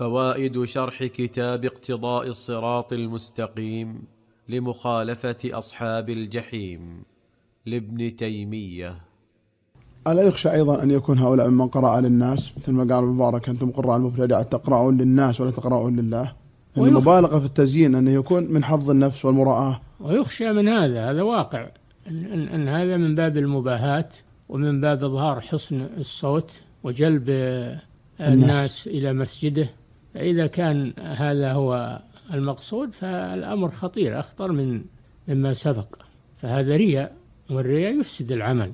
فوائد شرح كتاب اقتضاء الصراط المستقيم لمخالفه اصحاب الجحيم لابن تيميه الا يخشى ايضا ان يكون هؤلاء ممن قرا للناس مثل ما قال مبارك انتم قراء المبتدعة تقرؤون للناس ولا تقرؤون لله يعني المبالغه في التزيين انه يكون من حظ النفس والمراءة ويخشى من هذا هذا واقع ان, إن, إن هذا من باب المباهات ومن باب اظهار حسن الصوت وجلب الناس, الناس الى مسجده فإذا كان هذا هو المقصود فالأمر خطير أخطر من مما سبق فهذا رياء والرياء يفسد العمل